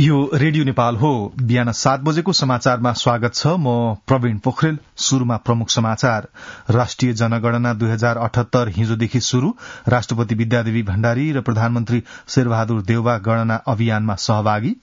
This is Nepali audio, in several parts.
यो रेडियो नेपाल हो बिहान सात बजेको समाचारमा स्वागत छ म प्रवीण पोखरेल शुरूमा प्रमुख समाचार राष्ट्रिय जनगणना दुई हजार अठहत्तर हिजोदेखि शुरू राष्ट्रपति विद्यादेवी भण्डारी र प्रधानमन्त्री शेरबहादुर देउवा गणना अभियानमा सहभागी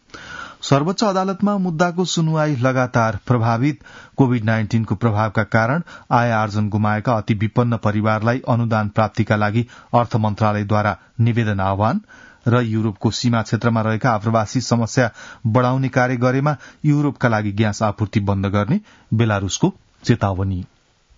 सर्वोच्च अदालतमा मुद्दाको सुनवाई लगातार प्रभावित कोविड नाइन्टिनको प्रभावका कारण आय आर्जन गुमाएका अति विपन्न परिवारलाई अनुदान प्राप्तिका लागि अर्थ मन्त्रालयद्वारा निवेदन आह्वान र युरोपको सीमा क्षेत्रमा रहेका आप्रवासी समस्या बढ़ाउने कार्य गरेमा युरोपका लागि ग्यास आपूर्ति बन्द गर्ने बेलारूसको चेतावनी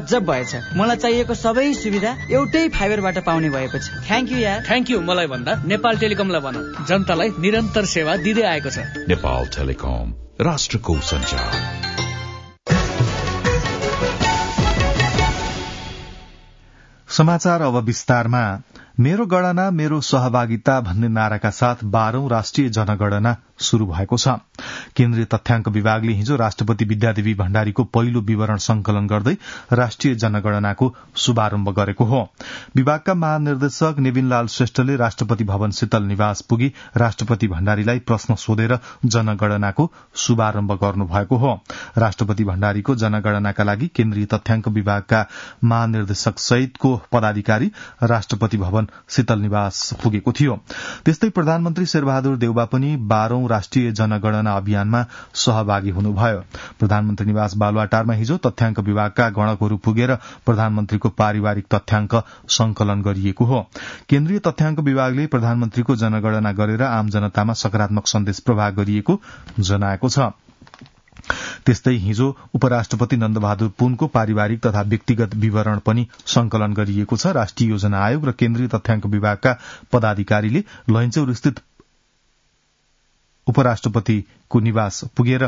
गजब भएछ मलाई चाहिएको सबै सुविधा एउटै फाइबरबाट पाउने भएको छ थ्याङ्क यू यार थ्याङ्क यू मलाई भन्दा नेपाल टेलिकमलाई भन जनतालाई निरन्तर सेवा दिँदै आएको छ नेपाल टेलिकम राष्ट्रको संचार समाचार अब विस्तारमा मेरो गणना मेरो सहभागिता भन्ने नाराका साथ बाह्रौं राष्ट्रिय जनगणना शुरू भएको छ केन्द्रीय तथ्याङ्क विभागले हिजो राष्ट्रपति विद्यादेवी भण्डारीको पहिलो विवरण संकलन गर्दै राष्ट्रिय जनगणनाको शुभारम्भ गरेको हो विभागका महानिर्देशक नेविनलाल श्रेष्ठले राष्ट्रपति भवन शीतल निवास पुगी राष्ट्रपति भण्डारीलाई प्रश्न सोधेर जनगणनाको शुभारम्भ गर्नुभएको हो राष्ट्रपति भण्डारीको जनगणनाका लागि केन्द्रीय तथ्याङ्क विभागका महानिर्देशक सहितको पदाधिकारी राष्ट्रपति भवन शीतल निवास पुगेको थियो त्यस्तै प्रधानमन्त्री शेरबहादुर देउबा पनि बाह्रौं राष्ट्रिय जनगणना अभियानमा सहभागी हुनुभयो प्रधानमन्त्री निवास बालुवाटारमा हिजो तथ्याङ्क विभागका गणकहरू पुगेर प्रधानमन्त्रीको पारिवारिक तथ्याङ्क संकलन गरिएको हो केन्द्रीय तथ्याङ्क विभागले प्रधानमन्त्रीको जनगणना गरेर आम जनतामा सकारात्मक सन्देश प्रभाव गरिएको जनाएको छ त्यस्तै हिजो उपराष्ट्रपति नन्दबहादुर पुनको पारिवारिक तथा व्यक्तिगत विवरण पनि संकलन गरिएको छ राष्ट्रिय योजना आयोग र केन्द्रीय तथ्याङ्क विभागका पदाधिकारीले लैनचौर स्थित उपराष्ट्रपतिको निवास पुगेर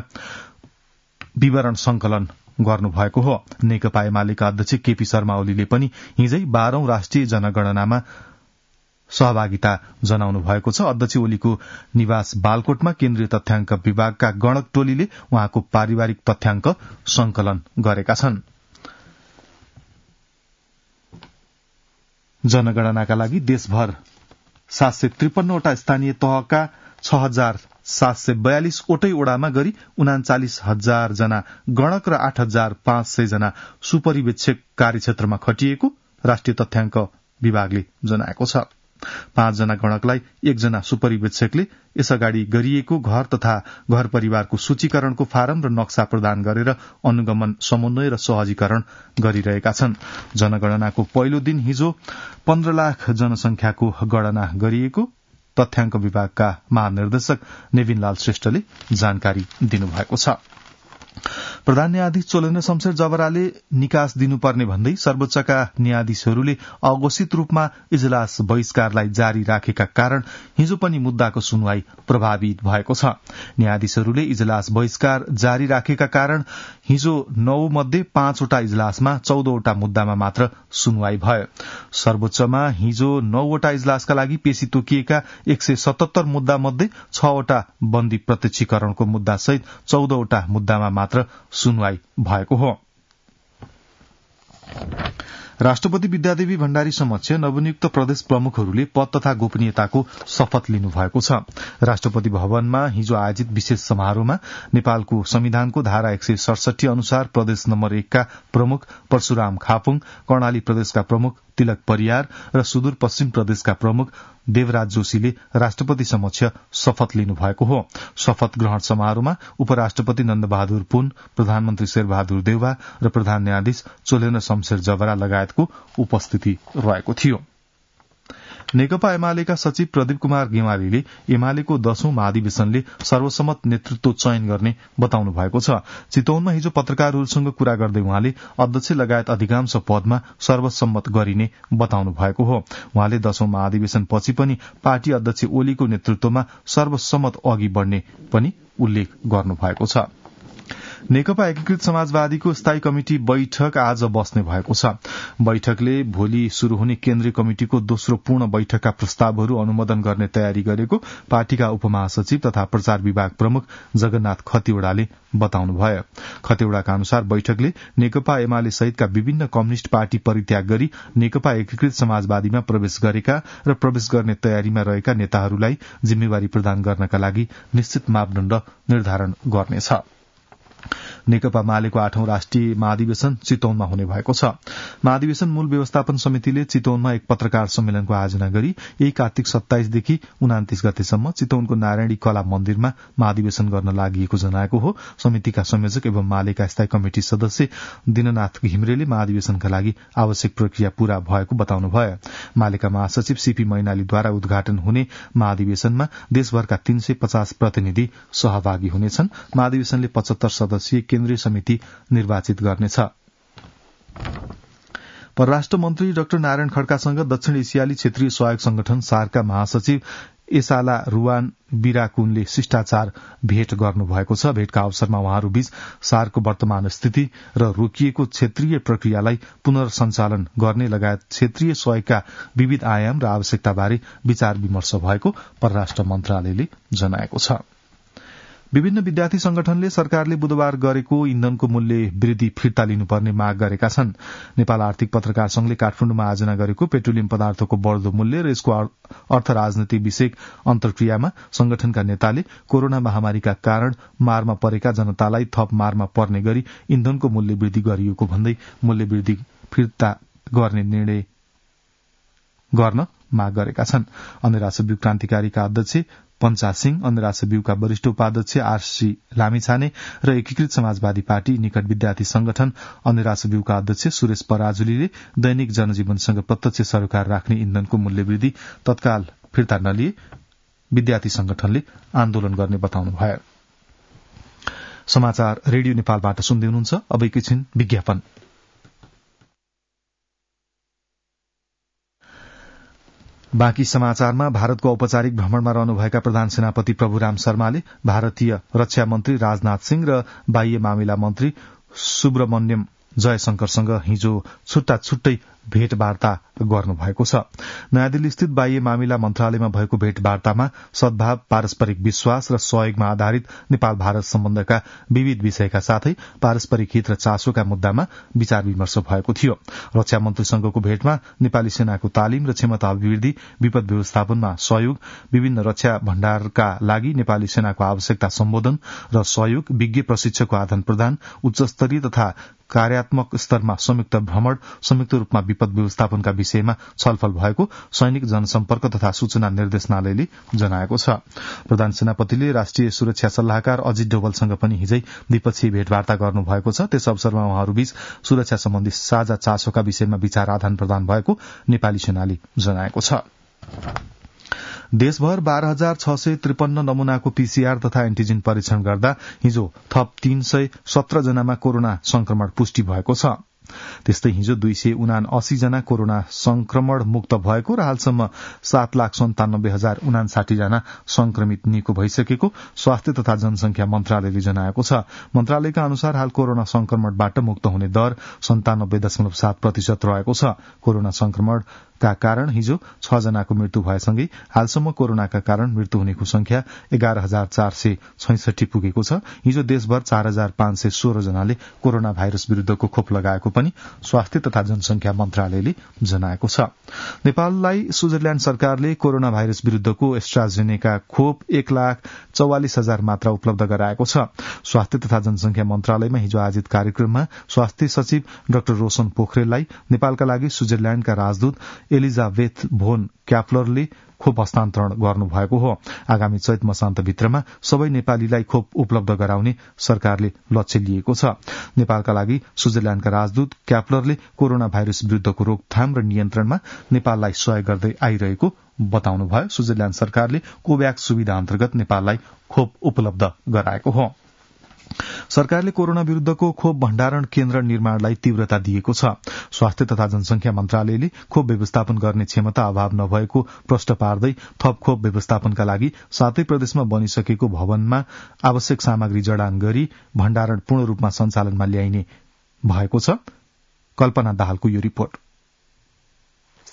विवरण संकलन गर्नुभएको हो नेकपा एमालेका अध्यक्ष केपी शर्मा ओलीले पनि हिजै बाह्रौं राष्ट्रिय जनगणनामा सहभागिता जनाउनु भएको छ अध्यक्ष ओलीको निवास बालकोटमा केन्द्रीय तथ्याङ्क विभागका गणक टोलीले उहाँको पारिवारिक तथ्याङ्क संकलन गरेका छन् जनगणनाका लागि देशभर सात सय त्रिपन्नवटा स्थानीय तहका छ हजार सात सय बयालिस ओटै ओडामा गरी उनाचालिस हजार जना गणक र आठ हजार पाँच सय जना सुपरिवेक्षक कार्यक्षेत्रमा खटिएको राष्ट्रिय तथ्याङ्क विभागले जनाएको छ पाँचजना गणकलाई एकजना सुपरिवेक्षकले यस अगाडि गरिएको घर तथा घर परिवारको सूचीकरणको फारम र नक्सा प्रदान गरेर अनुगमन समन्वय र सहजीकरण गरिरहेका छन् जनगणनाको पहिलो दिन हिजो पन्ध्र लाख जनसंख्याको गणना गरिएको तथ्याङ्क विभागका महानिर्देशक नेविनलाल श्रेष्ठले जानकारी दिनुभएको छ प्रधान न्यायाधीश चोलेन्द्र शमशेर जबराले निकास दिनुपर्ने भन्दै सर्वोच्चका न्यायाधीशहरूले अघोषित रूपमा इजलास बहिष्कारलाई जारी राखेका कारण हिजो पनि मुद्दाको सुनवाई प्रभावित भएको छ न्यायाधीशहरूले इजलास बहिष्कार जारी राखेका कारण हिजो नौ मध्ये पाँचवटा इजलासमा चौधवटा मुद्दामा मात्र सुनवाई भयो सर्वोच्चमा हिजो नौवटा इजलासका लागि पेशी तोकिएका एक सय सतहत्तर मुद्दा मध्ये छवटा बन्दी प्रत्यक्षीकरणको मुद्दासहित चौधवटा मुद्दामा मात्र सुनवाई भएको हो राष्ट्रपति विद्यादेवी भण्डारी समक्ष नवनियुक्त प्रदेश प्रमुखहरूले पद तथा गोपनीयताको शपथ लिनुभएको छ राष्ट्रपति भवनमा हिजो आयोजित विशेष समारोहमा नेपालको संविधानको धारा एक सय सडसठी अनुसार प्रदेश नम्बर एकका प्रमुख परशुराम खापुङ कर्णाली प्रदेशका प्रमुख तिलक परियार र सुदूरपश्चिम प्रदेशका प्रमुख देवराज जोशीले राष्ट्रपति समक्ष शपथ लिनुभएको हो शपथ ग्रहण समारोहमा उपराष्ट्रपति नन्दबहादुर पुन प्रधानमन्त्री शेरबहादुर देउवा र प्रधान न्यायाधीश चोलेन्द्र शमशेर जवरा लगायतको उपस्थिति रहेको थियो नेकपा एमालेका सचिव प्रदीप कुमार गेमालीले एमालेको दशौं महाधिवेशनले सर्वसम्मत नेतृत्व चयन गर्ने बताउनु भएको छ चितौनमा हिजो पत्रकारहरूसँग कुरा गर्दै उहाँले अध्यक्ष लगायत अधिकांश पदमा सर्वसम्मत गरिने बताउनु भएको हो उहाँले दशौं महाधिवेशनपछि पनि पार्टी अध्यक्ष ओलीको नेतृत्वमा सर्वसम्मत अघि बढ्ने पनि उल्लेख गर्नु भएको छ नेकपा एकीकृत समाजवादीको स्थायी कमिटि बैठक आज बस्ने भएको छ बैठकले भोलि शुरू हुने केन्द्रीय कमिटिको दोस्रो पूर्ण बैठकका प्रस्तावहरू अनुमोदन गर्ने तयारी गरेको पार्टीका उपमहासचिव तथा प्रचार विभाग प्रमुख जगन्नाथ खतिवड़ाले बताउनुभयो खतिवड़ाका अनुसार बैठकले नेकपा एमाले सहितका विभिन्न कम्युनिष्ट पार्टी परित्याग गरी नेकपा एकीकृत समाजवादीमा प्रवेश गरेका र प्रवेश गर्ने तयारीमा रहेका नेताहरूलाई जिम्मेवारी प्रदान गर्नका लागि निश्चित मापदण्ड निर्धारण गर्नेछ नेकपा मालेको आठौं राष्ट्रिय महाधिवेशन चितौनमा हुने भएको छ महाधिवेशन मूल व्यवस्थापन समितिले चितौनमा एक पत्रकार सम्मेलनको आयोजना गरी यही कार्तिक सत्ताइसदेखि उनातिस गतेसम्म चितौनको नारायणी कला मन्दिरमा महाधिवेशन गर्न लागि जनाएको हो समितिका संयोजक एवं मालेका स्थायी कमिटी सदस्य दिननाथ घिमरेले महाधिवेशनका लागि आवश्यक प्रक्रिया पूरा भएको बताउनुभयो मालेका महासचिव सीपी मैनालीद्वारा उद्घाटन हुने महाधिवेशनमा देशभरका तीन प्रतिनिधि सहभागी हुनेछन् महाधिवेशनले पचहत्तर सदस्यीय केन्द्रीय समिति निर्वाचित गर्नेछ परराष्ट्र मन्त्री डाक्टर नारायण खड्कासँग दक्षिण एसियाली क्षेत्रीय सहयोग संगठन सारका महासचिव एसाला रूवान बिराकुनले शिष्टाचार भेट गर्नुभएको छ भेटका अवसरमा वहाँहरूबीच सारको वर्तमान स्थिति र रोकिएको क्षेत्रीय प्रक्रियालाई पुनर्संचालन गर्ने लगायत क्षेत्रीय सहयोगका विविध आयाम र आवश्यकताबारे विचार विमर्श भएको परराष्ट्र मन्त्रालयले जनाएको छ विभिन्न विद्यार्थी संगठनले सरकारले बुधबार गरेको इन्धनको मूल्य वृद्धि फिर्ता लिनुपर्ने माग गरेका छन् नेपाल आर्थिक पत्रकार संघले काठमाण्डुमा आयोजना गरेको पेट्रोलियम पदार्थको बढ़दो मूल्य र यसको अर्थ राजनीति विषय अन्तर्क्रियामा संगठनका नेताले कोरोना महामारीका कारण मारमा परेका जनतालाई थप मारमा पर्ने गरी इन्धनको मूल्य वृद्धि गरिएको भन्दै मूल्य वृद्धि फिर्ता गर्ने निर्णय गर्न माग गरेका छन् अन्य बिउ क्रान्तिकारीका अध्यक्ष पञ्चा सिंह अन्य बिउका वरिष्ठ उपाध्यक्ष आरसी लामिछाने र एकीकृत समाजवादी पार्टी निकट विद्यार्थी संगठन अन्य बिउका अध्यक्ष सुरेश पराजुलीले दैनिक जनजीवनसँग प्रत्यक्ष सरकार राख्ने इन्धनको मूल्यवृद्धि तत्काल फिर्ता नलिए विद्यार्थी संगठनले आन्दोलन गर्ने बताउनुभयो समाचार रेडियो नेपालबाट सुन्दै हुनुहुन्छ अब एकैछिन विज्ञापन बाँकी समाचारमा भारतको औपचारिक भ्रमणमा रहनुभएका प्रधान सेनापति प्रभुराम शर्माले भारतीय रक्षा मन्त्री राजनाथ सिंह र बाह्य मामिला मन्त्री सुब्रमण्यम जयशंकरसँग हिजो छुट्टा छुट्टै भेटवार्ता गर्नुभएको छ नयाँ दिल्ली स्थित बाह्य मामिला मन्त्रालयमा भएको भेटवार्तामा सद्भाव पारस्परिक विश्वास र सहयोगमा आधारित नेपाल भारत सम्बन्धका विविध विषयका साथै पारस्परिक हित र चासोका मुद्दामा विचार विमर्श भएको थियो रक्षा मन्त्री संघको भेटमा नेपाली सेनाको तालिम र क्षमता अभिवृद्धि विपद व्यवस्थापनमा सहयोग विभिन्न रक्षा भण्डारका लागि नेपाली सेनाको आवश्यकता सम्बोधन र सहयोग विज्ञ प्रशिक्षकको आदान प्रदान उच्चस्तरीय तथा कार्यात्मक स्तरमा संयुक्त भ्रमण संयुक्त रूपमा विपद व्यवस्थापनका विषयमा छलफल भएको सैनिक जनसम्पर्क तथा सूचना निर्देशनालयले जनाएको छ प्रधान सेनापतिले राष्ट्रिय सुरक्षा सल्लाहकार अजित डोवलसँग पनि हिजै द्विपक्षीय भेटवार्ता गर्नुभएको छ त्यस अवसरमा उहाँहरूबीच सुरक्षा सम्बन्धी साझा चासोका विषयमा विचार आदान प्रदान भएको नेपाली सेनाले जनाएको छ देशभर बाह्र हजार छ सय त्रिपन्न नमूनाको पीसीआर तथा एन्टिजेन परीक्षण गर्दा हिजो थप तीन सय सत्रजनामा कोरोना संक्रमण पुष्टि भएको छ त्यस्तै हिजो दुई सय उना जना कोरोना संक्रमण मुक्त भएको र हालसम्म सात लाख सन्तानब्बे हजार उनासाठी जना संक्रमित निको भइसकेको स्वास्थ्य तथा जनसंख्या मन्त्रालयले जनाएको छ मन्त्रालयका अनुसार हाल कोरोना संक्रमणबाट मुक्त हुने दर सन्तानब्बे दशमलव सात प्रतिशत रहेको छ कोरोना संक्रमण का कारण हिजो छ जनाको मृत्यु भएसँगै हालसम्म कोरोनाका कारण मृत्यु हुनेको संख्या एघार हजार चार सय छैसठी पुगेको छ हिजो देशभर चार हजार पाँच सय सोह्र जनाले कोरोना भाइरस विरूद्धको खोप लगाएको पनि स्वास्थ्य तथा जनसंख्या मन्त्रालयले जनाएको छ नेपाललाई स्विजरल्याण्ड सरकारले कोरोना भाइरस विरूद्धको एस्ट्राजेनेका खोप एक लाख चौवालिस हजार मात्रा उपलब्ध गराएको छ स्वास्थ्य तथा जनसंख्या मन्त्रालयमा हिजो आयोजित कार्यक्रममा स्वास्थ्य सचिव डाक्टर रोशन पोखरेललाई नेपालका लागि स्विजरल्याण्डका राजदूत एलिजाबेथ भोन क्यापलरले खोप हस्तान्तरण गर्नुभएको हो आगामी चैत मसान्तभित्रमा सबै नेपालीलाई खोप उपलब्ध गराउने सरकारले लक्ष्य लिएको छ नेपालका लागि स्विजरल्याण्डका राजदूत क्याप्लरले कोरोना भाइरस विरूद्धको रोकथाम र नियन्त्रणमा नेपाललाई सहयोग गर्दै आइरहेको बताउनुभयो स्विजरल्याण्ड सरकारले कोभ्याक्स सुविधा अन्तर्गत नेपाललाई खोप उपलब्ध गराएको हो सरकारले कोरोना विरूद्धको खोप भण्डारण केन्द्र निर्माणलाई तीव्रता दिएको छ स्वास्थ्य तथा जनसंख्या मन्त्रालयले खोप व्यवस्थापन गर्ने क्षमता अभाव नभएको प्रष्ट पार्दै थप खोप व्यवस्थापनका लागि सातै प्रदेशमा बनिसकेको भवनमा आवश्यक सामग्री जडान गरी भण्डारण पूर्ण रूपमा सञ्चालनमा ल्याइने भएको छ कल्पना दाहालको यो रिपोर्ट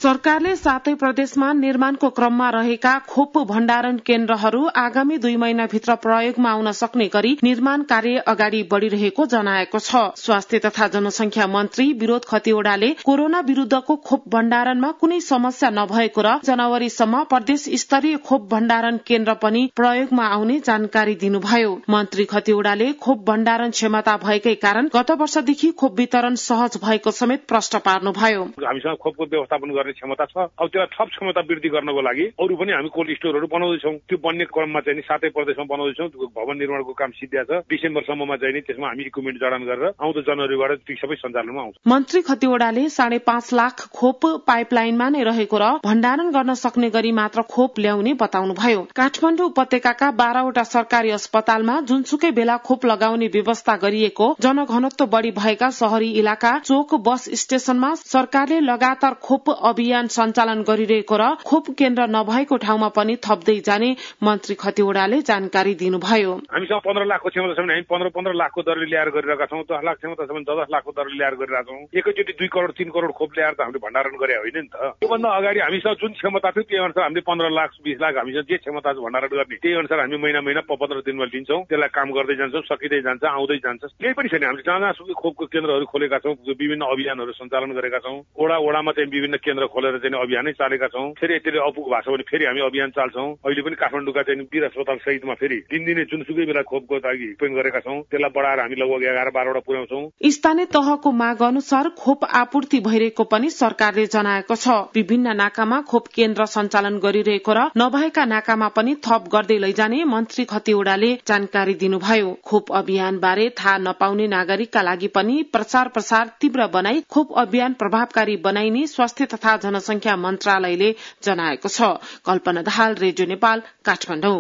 सरकारले सातै प्रदेशमा निर्माणको क्रममा रहेका खोप भण्डारण केन्द्रहरू आगामी दुई महिनाभित्र प्रयोगमा आउन सक्ने गरी निर्माण कार्य अगाडि बढ़िरहेको जनाएको छ स्वास्थ्य तथा जनसंख्या मन्त्री विरोध खतिवड़ाले कोरोना विरूद्धको खोप भण्डारणमा कुनै समस्या नभएको र जनवरीसम्म प्रदेश स्तरीय खोप भण्डारण केन्द्र पनि प्रयोगमा आउने जानकारी दिनुभयो मन्त्री खतिवड़ाले खोप भण्डारण क्षमता भएकै कारण गत वर्षदेखि खोप वितरण सहज भएको समेत प्रश्न पार्नुभयो हामीसँग खोपको व्यवस्थापन गर्ने क्षमता छ अब त्यसलाई थप क्षमता वृद्धि गर्नको लागि अरू पनि हामी कोल्ड स्टोरहरू बनाउँदैछौँ त्यो बन्ने क्रममा चाहिँ नि सातै प्रदेशमा बनाउँदैछौँ भवन निर्माणको काम सिद्ध्या छ डिसेम्बरसम्ममा चाहिँ नि त्यसमा हामी इक्विपमेन्ट जडान गरेर आउँदो जनवरीबाट ती सबै सञ्चालनमा आउँछ मन्त्री खतिवड़ाले साढे पाँच लाख खोप पाइपलाइनमा नै रहेको र भण्डारण गर्न सक्ने गरी मात्र खोप ल्याउने बताउनुभयो काठमाडौँ उपत्यकाका बाह्रवटा सरकारी अस्पतालमा जुनसुकै बेला खोप लगाउने व्यवस्था गरिएको जनघनत्व बढ़ी भएका शहरी इलाका चोक बस स्टेशनमा सरकारले लगातार खोप अभियान सञ्चालन गरिरहेको र खोप केन्द्र नभएको ठाउँमा पनि थप्दै जाने मन्त्री खतिवड़ाले जानकारी दिनुभयो हामीसँग पन्ध्र लाखको क्षमता छ भने हामी पन्ध्र पन्ध्र लाखको दरले ल्याएर गरिरहेका छौँ दस लाख क्षमता छ भने दस लाखको दरले ल्याएर गरिरहेका छौँ एकैचोटि दुई करोड तिन करोड खोप ल्याएर त हामीले भण्डारण गरे होइन नि त त्योभन्दा अगाडि हामीसँग जुन क्षमता थियो त्यही अनुसार हामीले पन्ध्र लाख बिस लाख हामीसँग जे क्षमता छ भण्डारण गर्ने त्यही अनुसार हामी महिना महिना पन्ध्र दिनमा लिन्छौँ त्यसलाई काम गर्दै जान्छौँ सकिँदै जान्छ आउँदै जान्छ केही पनि छैन हामीले जहाँ सुकी खोपको केन्द्रहरू खोलेका छौँ विभिन्न अभियानहरू सञ्चालन गरेका छौँ ओडा ओडामा चाहिँ विभिन्न केन्द्र खोलेर चाहिँ अभियानै चालेका छौँ फेरि यतिले अपुग भाषा भने फेरि हामी अभियान चाल्छौँ अहिले पनि काठमाडौँका चाहिँ वीर अस्पताल सहितमा फेरि दिनदिनै जुनसुकै बेला खोपको लागि गरेका छौँ त्यसलाई बढाएर हामी लगभग एघार बाह्रवटा पुर्याउँछौँ स्थानीय तहको माग अनुसार खोप आपूर्ति भइरहेको पनि सरकारले जनाएको छ विभिन्न नाकामा खोप केन्द्र सञ्चालन गरिरहेको र नभएका नाकामा पनि थप गर्दै लैजाने मन्त्री खतिवड़ाले जानकारी दिनुभयो खोप अभियान बारे थाहा नपाउने नागरिकका लागि पनि प्रचार प्रसार तीव्र बनाई खोप अभियान प्रभावकारी बनाइने स्वास्थ्य तथा जनसंख्या मन्त्रालयले जनाएको छ कल्पना दाहाल रेडियो नेपाल काठमाडौँ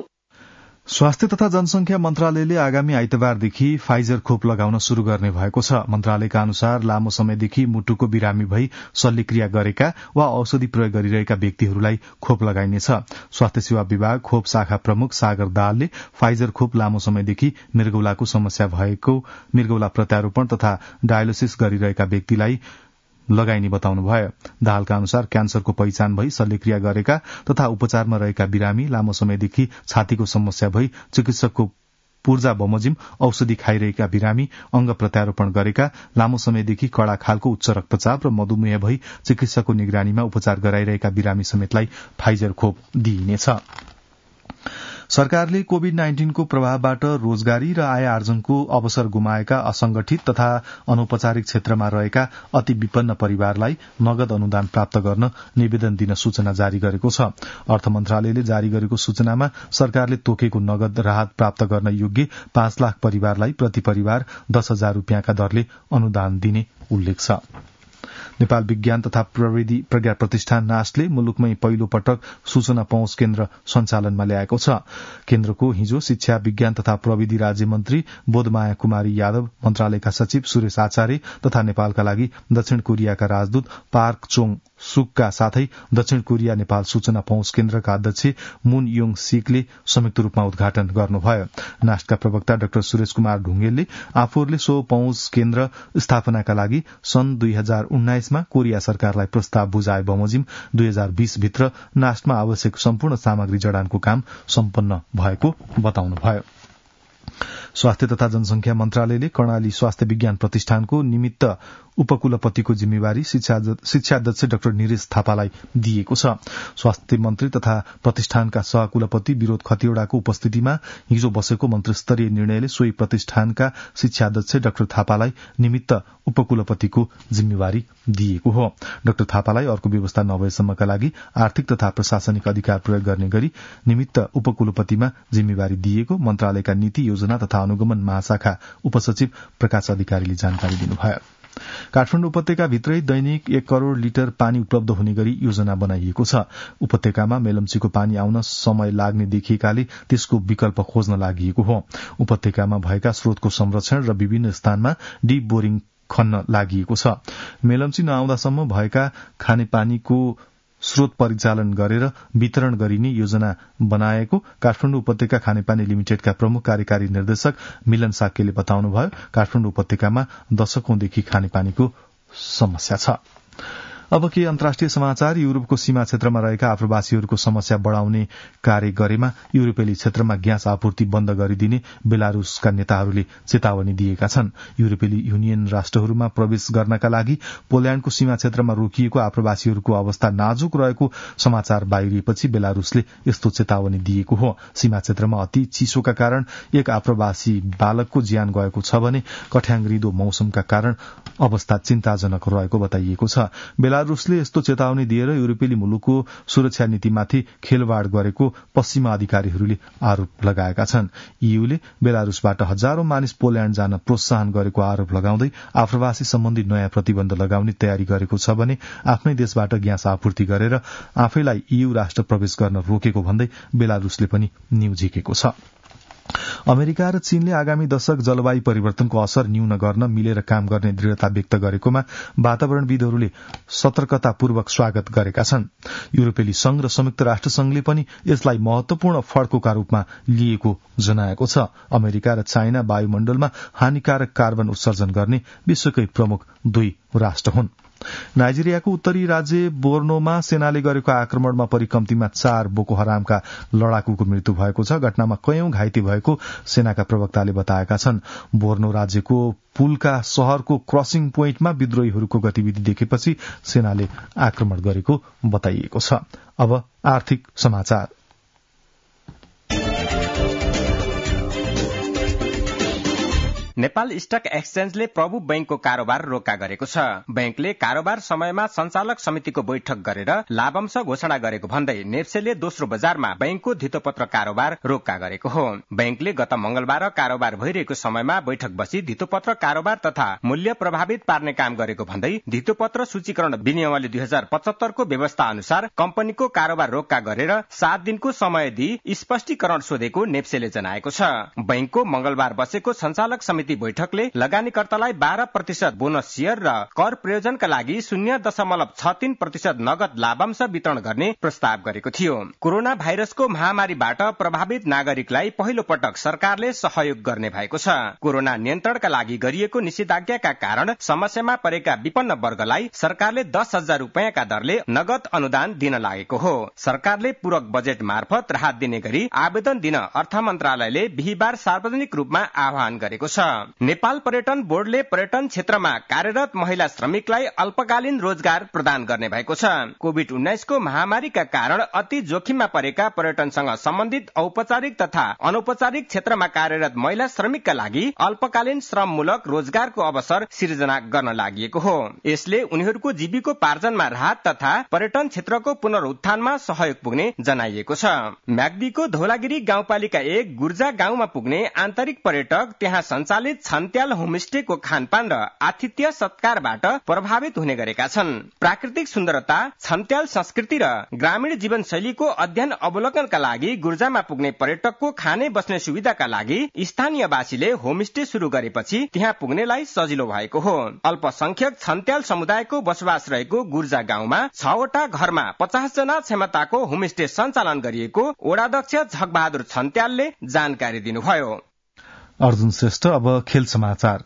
स्वास्थ्य तथा जनसंख्या मन्त्रालयले आगामी आइतबारदेखि फाइजर खोप लगाउन शुरू गर्ने भएको छ मन्त्रालयका अनुसार लामो समयदेखि मुटुको बिरामी भई शल्यक्रिया गरेका वा औषधि प्रयोग गरिरहेका व्यक्तिहरूलाई खोप लगाइनेछ स्वास्थ्य सेवा विभाग खोप शाखा प्रमुख सागर दालले फाइजर खोप लामो समयदेखि मृगौलाको समस्या भएको मृगौला प्रत्यारोपण तथा डायलोसिस गरिरहेका व्यक्तिलाई लगाइने बताउनुभयो दाहालका अनुसार क्यान्सरको पहिचान भई शल्यक्रिया गरेका तथा उपचारमा रहेका बिरामी लामो समयदेखि छातीको समस्या भई चिकित्सकको पूर्जा बमोजिम औषधि खाइरहेका बिरामी अंग प्रत्यारोपण गरेका लामो समयदेखि कड़ा खालको उच्च रक्तचाप र मधुमेह भई चिकित्सकको निगरानीमा उपचार गराइरहेका बिरामी समेतलाई फाइजर खोप दिइनेछ सरकारले कोविड नाइन्टिनको प्रभावबाट रोजगारी र आय आर्जनको अवसर गुमाएका असंगठित तथा अनौपचारिक क्षेत्रमा रहेका अति विपन्न परिवारलाई नगद अनुदान प्राप्त गर्न निवेदन दिन सूचना जारी गरेको छ अर्थ मन्त्रालयले जारी गरेको सूचनामा सरकारले तोकेको नगद राहत प्राप्त गर्न योग्य पाँच लाख परिवारलाई प्रति परिवार दस हजार रूपियाँका दरले अनुदान दिने उल्लेख छ नेपाल विज्ञान तथा प्रविधि प्रज्ञा प्रतिष्ठान नासले मुलुकमै पहिलो पटक सूचना पहुँच केन्द्र सञ्चालनमा ल्याएको छ केन्द्रको हिजो शिक्षा विज्ञान तथा प्रविधि राज्य मन्त्री बोधमाया कुमारी यादव मन्त्रालयका सचिव सुरेश आचार्य तथा नेपालका लागि दक्षिण कोरियाका राजदूत पार्क चोङ सुकका साथै दक्षिण कोरिया नेपाल सूचना पहुँच केन्द्रका अध्यक्ष मुन योङ सिकले संयुक्त रूपमा उद्घाटन गर्नुभयो नास्टका प्रवक्ता डाक्टर सुरेश कुमार ढुङ्गेलले आफूहरूले सो पहुँच केन्द्र स्थापनाका लागि सन् दुई हजार उन्नाइसमा कोरिया सरकारलाई प्रस्ताव बुझाए बमोजिम दुई हजार बीसभित्र नास्टमा आवश्यक सम्पूर्ण सामग्री जडानको काम सम्पन्न भएको बताउनुभयो स्वास्थ्य तथा जनसंख्या मन्त्रालयले कर्णाली स्वास्थ्य विज्ञान प्रतिष्ठानको निमित्त उपकुलपतिको जिम्मेवारी शिक्षाध्यक्ष डाक्टर निरेश थापालाई दिएको छ स्वास्थ्य मन्त्री तथा प्रतिष्ठानका सहकुलपति विरोध खतिवड़ाको उपस्थितिमा हिजो बसेको मन्त्रीस्तरीय निर्णयले सोही प्रतिष्ठानका शिक्षाध्यक्ष डाक्टर थापालाई निमित्त उपकुलपतिको जिम्मेवारी दिएको हो डाक्टर थापालाई अर्को व्यवस्था नभएसम्मका लागि आर्थिक तथा प्रशासनिक अधिकार प्रयोग गर्ने गरी निमित्त उपकुलपतिमा जिम्मेवारी दिएको मन्त्रालयका नीति योजना तथा अनुगमन महाशाखा उपसचिव प्रकाश अधिकारीले जानकारी दिनुभयो काठमाडौँ उपत्यकाभित्रै दैनिक एक करोड़ लिटर पानी उपलब्ध हुने गरी योजना बनाइएको छ उपत्यकामा मेलम्चीको पानी आउन समय लाग्ने देखिएकाले त्यसको विकल्प खोज्न लागि हो उपत्यकामा भएका स्रोतको संरक्षण र विभिन्न स्थानमा डिप बोरिङ खन्न लागि छ मेलम्ची नआउँदासम्म भएका खानेपानीको स्रोत परिचालन गरेर वितरण गरिने योजना बनाएको काठमाडौँ उपत्यका खानेपानी लिमिटेडका प्रमुख कार्यकारी निर्देशक मिलन साक्यले बताउनुभयो काठमाडौँ उपत्यकामा दशकौंदेखि खानेपानीको समस्या छ अब के अन्तर्राष्ट्रिय समाचार युरोपको सीमा क्षेत्रमा रहेका आप्रवासीहरूको समस्या बढ़ाउने कार्य गरेमा युरोपेली क्षेत्रमा ग्यास आपूर्ति बन्द गरिदिने बेलारूसका नेताहरूले चेतावनी दिएका छन् युरोपेली युनियन राष्ट्रहरूमा प्रवेश गर्नका लागि पोल्याण्डको सीमा क्षेत्रमा रोकिएको आप्रवासीहरूको अवस्था नाजुक रहेको समाचार बाहिरिएपछि बेलारूसले यस्तो चेतावनी दिएको हो सीमा क्षेत्रमा अति चिसोका कारण एक आप्रवासी बालकको ज्यान गएको छ भने कठ्याङ रिदो मौसमका कारण अवस्था चिन्ताजनक रहेको बताइएको छ बेलारूसले यस्तो चेतावनी दिएर युरोपेली मुलुकको सुरक्षा नीतिमाथि खेलवाड़ गरेको पश्चिमा अधिकारीहरूले आरोप लगाएका छन् ईयूले बेलारूसबाट हजारौं मानिस पोल्याण्ड जान प्रोत्साहन गरेको आरोप लगाउँदै आप्रवासी सम्बन्धी नयाँ प्रतिबन्ध लगाउने तयारी गरेको छ भने आफ्नै देशबाट ग्यास आपूर्ति गरेर आफैलाई ईयू राष्ट्र प्रवेश गर्न रोकेको भन्दै बेलारूसले पनि न्यू छ अमेरिका र चीनले आगामी दशक जलवायु परिवर्तनको असर न्यून गर्न मिलेर काम गर्ने दृढ़ता व्यक्त गरेकोमा वातावरणविदहरूले सतर्कतापूर्वक स्वागत गरेका छन् युरोपेली संघ र संयुक्त राष्ट्र संघले पनि यसलाई महत्वपूर्ण फड्कोका रूपमा लिएको जनाएको छ अमेरिका र चाइना वायुमण्डलमा हानिकारक कार्बन उत्सर्जन गर्ने विश्वकै प्रमुख दुई राष्ट्र हुन् नाइजेरियाको उत्तरी राज्य बोर्नोमा सेनाले गरेको आक्रमणमा परिकम्तीमा चार बोको हरामका लड़ाकुको मृत्यु भएको छ घटनामा कयौं घाइते भएको सेनाका प्रवक्ताले बताएका छन् बोर्नो राज्यको पुलका शहरको क्रसिङ पोइन्टमा विद्रोहीहरूको गतिविधि देखेपछि सेनाले आक्रमण गरेको बताइएको छ अब आर्थिक समाचार नेपाल स्टक एक्सचेन्जले प्रभु बैंकको कारोबार रोका गरेको छ बैंकले कारोबार समयमा संचालक समितिको बैठक गरेर लाभांश घोषणा गरेको भन्दै नेप्सेले दोस्रो बजारमा बैंकको धितोपत्र कारोबार रोक्का गरेको हो बैंकले गत मंगलबार कारोबार भइरहेको समयमा बैठक बसी धितोपत्र कारोबार तथा मूल्य प्रभावित पार्ने काम गरेको भन्दै धितोपत्र सूचीकरण विनियमावली दुई हजार पचहत्तरको व्यवस्था अनुसार कम्पनीको कारोबार रोक्का गरेर सात दिनको समय दिई स्पष्टीकरण सोधेको नेप्सेले जनाएको छ बैंकको मंगलबार बसेको संचालक समिति समिति बैठकले लगानीकर्तालाई बाह्र प्रतिशत बोनस सेयर र कर प्रयोजनका लागि शून्य दशमलव छ तीन प्रतिशत नगद लाभांश वितरण गर्ने प्रस्ताव गरेको थियो कोरोना भाइरसको महामारीबाट प्रभावित नागरिकलाई पहिलो पटक सरकारले सहयोग गर्ने भएको छ कोरोना नियन्त्रणका लागि गरिएको निषेधाज्ञाका कारण समस्यामा परेका विपन्न वर्गलाई सरकारले दस हजार रुपियाँका दरले नगद अनुदान दिन लागेको हो सरकारले पूरक बजेट मार्फत राहत दिने गरी आवेदन दिन अर्थ मन्त्रालयले बिहिबार सार्वजनिक रूपमा आह्वान गरेको छ नेपाल पर्यटन बोर्डले पर्यटन क्षेत्रमा कार्यरत महिला श्रमिकलाई अल्पकालीन रोजगार प्रदान गर्ने भएको छ कोविड उन्नाइसको महामारीका कारण अति जोखिममा परेका पर्यटनसँग सम्बन्धित औपचारिक तथा अनौपचारिक क्षेत्रमा कार्यरत महिला श्रमिकका लागि अल्पकालीन श्रममूलक रोजगारको अवसर सिर्जना गर्न लागि हो यसले उनीहरूको जीविकोपार्जनमा राहत तथा पर्यटन क्षेत्रको पुनरुत्थानमा सहयोग पुग्ने जनाइएको छ म्याग्दीको धौलागिरी गाउँपालिका एक गुर्जा गाउँमा पुग्ने आन्तरिक पर्यटक त्यहाँ संचार सञ्चालित छन्त्याल होमस्टेको खानपान र आतिथ्य सत्कारबाट प्रभावित हुने गरेका छन् प्राकृतिक सुन्दरता छन्त्याल संस्कृति र ग्रामीण जीवनशैलीको अध्ययन अवलोकनका लागि गुर्जामा पुग्ने पर्यटकको खाने बस्ने सुविधाका लागि स्थानीयवासीले होमस्टे शुरू गरेपछि त्यहाँ पुग्नेलाई सजिलो भएको हो अल्पसंख्यक छन्त्याल समुदायको बसोबास रहेको गुर्जा गाउँमा छवटा घरमा जना क्षमताको होमस्टे सञ्चालन गरिएको ओडाध्यक्ष झगबहादुर छन्त्यालले जानकारी दिनुभयो अर्जुन श्रेष्ठ अब खेल समाचार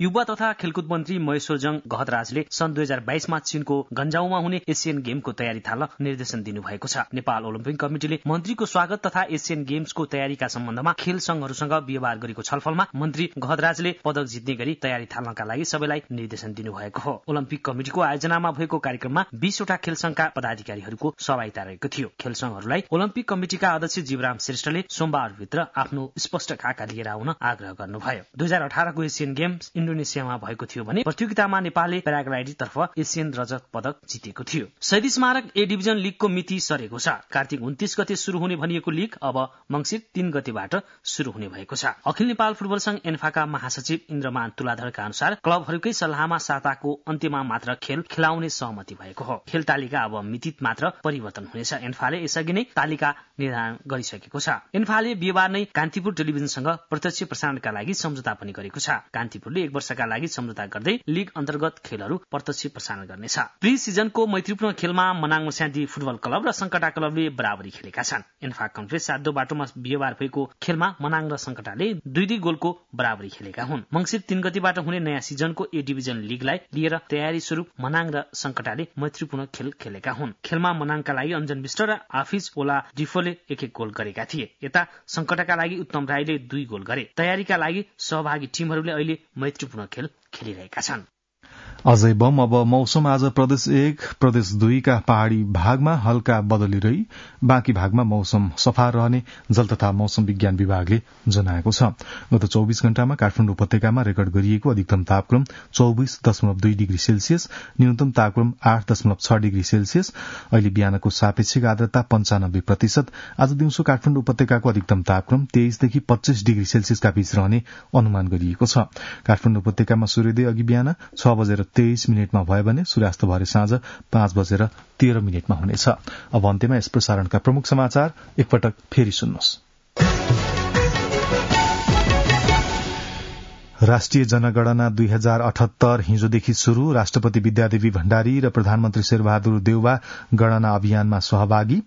युवा तथा खेलकुद मन्त्री महेश्वरजङ घतराजले सन् दुई हजार बाइसमा चीनको गन्जाउमा हुने एसियन गेमको तयारी थाल्न निर्देशन दिनुभएको छ नेपाल ओलम्पिक कमिटीले मन्त्रीको स्वागत तथा एसियन गेम्सको तयारीका सम्बन्धमा खेल संघहरूसँग व्यवहार गरेको छलफलमा मन्त्री घतराजले पदक जित्ने गरी तयारी थाल्नका लागि सबैलाई निर्देशन दिनुभएको हो ओलम्पिक कमिटिको आयोजनामा भएको कार्यक्रममा बीसवटा खेल संघका पदाधिकारीहरूको सहभागिता रहेको थियो खेल संघहरूलाई ओलम्पिक कमिटिका अध्यक्ष जीवराम श्रेष्ठले सोमबारभित्र आफ्नो स्पष्ट खाका लिएर आउन आग्रह गर्नुभयो दुई हजार अठारको एसियन गेम्स इन्डोनेसियामा भएको थियो भने प्रतियोगितामा नेपालले प्याराग्लाइडिङतर्फ एसियन रजत पदक जितेको थियो शहीद स्मारक ए डिभिजन लिगको मिति सरेको छ कार्तिक उन्तिस गते शुरू हुने भनिएको लिग अब मंगिर तीन गतेबाट शुरू हुने भएको छ अखिल नेपाल फुटबल संघ एन्फाका महासचिव इन्द्रमान तुलाधरका अनुसार क्लबहरूकै सल्लाहमा साताको अन्त्यमा मात्र खेल खेलाउने सहमति भएको हो खेल तालिका अब मिति मात्र परिवर्तन हुनेछ एन्फाले यसअघि नै तालिका निर्धारण गरिसकेको छ एन्फाले बिहिबार नै कान्तिपुर टेलिभिजनसँग प्रत्यक्ष प्रसारणका लागि सम्झौता पनि गरेको छ कान्तिपुरले एक वर्षका लागि सम्झौता गर्दै लीग अन्तर्गत खेलहरू प्रत्यक्ष प्रसारण गर्नेछ प्री सिजनको मैत्रीपूर्ण खेलमा मनाङ स्यादी फुटबल क्लब र सङ्कटा क्लबले बराबरी खेलेका छन् इन्फा कन्फ्रेन्स सातो बाटोमा बिहिबार भएको खेलमा मनाङ र सङ्कटाले दुई दुई गोलको बराबरी खेलेका हुन् मङ्सिर तीन गतिबाट हुने नयाँ सिजनको ए डिभिजन लीगलाई लिएर तयारी स्वरूप मनाङ र सङ्कटाले मैत्रीपूर्ण खेल खेलेका हुन् खेलमा मनाङका लागि अञ्जन विष्ट र हाफिज ओला डिफोले एक एक गोल गरेका थिए यता सङ्कटका लागि उत्तम राईले दुई गोल गरे तयारीका लागि सहभागी टिमहरूले अहिले मैत्री चुक्न खेल खेलिरहेका छन् अझै बम अब मौसम आज प्रदेश एक प्रदेश दुईका पहाड़ी भागमा हल्का बदली रही बाँकी भागमा मौसम सफा रहने जल तथा मौसम विज्ञान विभागले जनाएको छ गत चौविस घण्टामा काठमाडौँ उपत्यकामा रेकर्ड गरिएको अधिकतम तापक्रम चौविस दशमलव दुई डिग्री सेल्सियस न्यूनतम तापक्रम आठ दशमलव छ डिग्री सेल्सियस अहिले बिहानको सापेक्षिक आर्द्रता पञ्चानब्बे प्रतिशत आज दिउँसो काठमाडौँ उपत्यकाको अधिकतम तापक्रम तेइसदेखि पच्चीस डिग्री सेल्सियसका बीच रहने अनुमान गरिएको छ काठमाडौँ उपत्यकामा सूर्योदय अघि बिहान छ बजेर तेइस मिनटमा भयो भने सूर्यास्त भरे साँझ पाँच बजेर तेह्र मिनटमा हुनेछ अब अन्त्यमा यस प्रसारणका प्रमुख समाचार एकपटक फेरि सुन्नुहोस् राष्ट्रिय जनगणना दुई हजार अठहत्तर हिजोदेखि शुरू राष्ट्रपति विद्यादेवी भण्डारी र प्रधानमन्त्री शेरबहादुर देउवा गणना अभियानमा सहभागी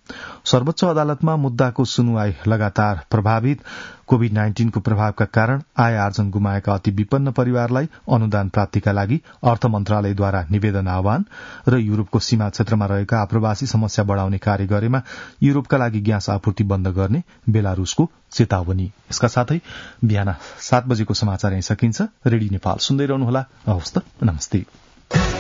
सर्वोच्च अदालतमा मुद्दाको सुनवाई लगातार प्रभावित कोविड नाइन्टिनको प्रभावका कारण आय आर्जन गुमाएका अति विपन्न परिवारलाई अनुदान प्राप्तिका लागि अर्थ मन्त्रालयद्वारा निवेदन आह्वान र युरोपको सीमा क्षेत्रमा रहेका आप्रवासी समस्या बढ़ाउने कार्य गरेमा युरोपका लागि ग्यास आपूर्ति बन्द गर्ने बेलारूसको चेतावनी यसका साथै बिहान सात बजेको समाचार सकिन्छ रेडियो नेपाल सुन्दै रहनुहोला हवस् त नमस्ते